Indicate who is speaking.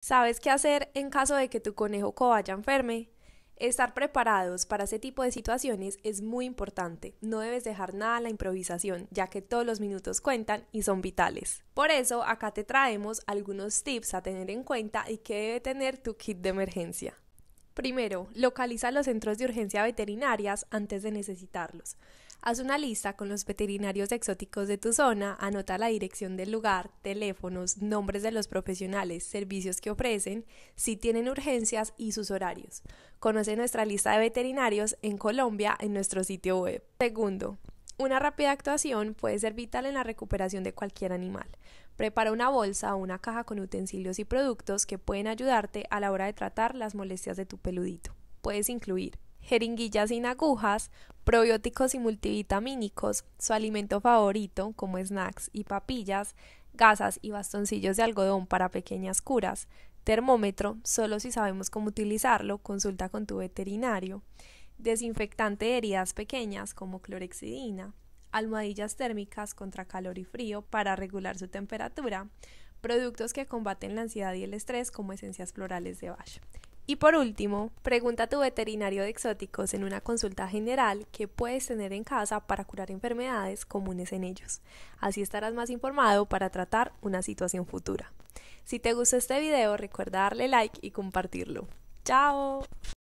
Speaker 1: ¿Sabes qué hacer en caso de que tu conejo cobaya enferme? Estar preparados para ese tipo de situaciones es muy importante. No debes dejar nada a la improvisación, ya que todos los minutos cuentan y son vitales. Por eso, acá te traemos algunos tips a tener en cuenta y que debe tener tu kit de emergencia. Primero, localiza los centros de urgencia veterinarias antes de necesitarlos. Haz una lista con los veterinarios exóticos de tu zona, anota la dirección del lugar, teléfonos, nombres de los profesionales, servicios que ofrecen, si tienen urgencias y sus horarios. Conoce nuestra lista de veterinarios en Colombia en nuestro sitio web. Segundo, una rápida actuación puede ser vital en la recuperación de cualquier animal. Prepara una bolsa o una caja con utensilios y productos que pueden ayudarte a la hora de tratar las molestias de tu peludito. Puedes incluir jeringuillas sin agujas, probióticos y multivitamínicos, su alimento favorito como snacks y papillas, gasas y bastoncillos de algodón para pequeñas curas, termómetro, solo si sabemos cómo utilizarlo, consulta con tu veterinario, desinfectante de heridas pequeñas como clorexidina, almohadillas térmicas contra calor y frío para regular su temperatura, productos que combaten la ansiedad y el estrés como esencias florales de Bach. Y por último, pregunta a tu veterinario de exóticos en una consulta general qué puedes tener en casa para curar enfermedades comunes en ellos. Así estarás más informado para tratar una situación futura. Si te gustó este video, recuerda darle like y compartirlo. ¡Chao!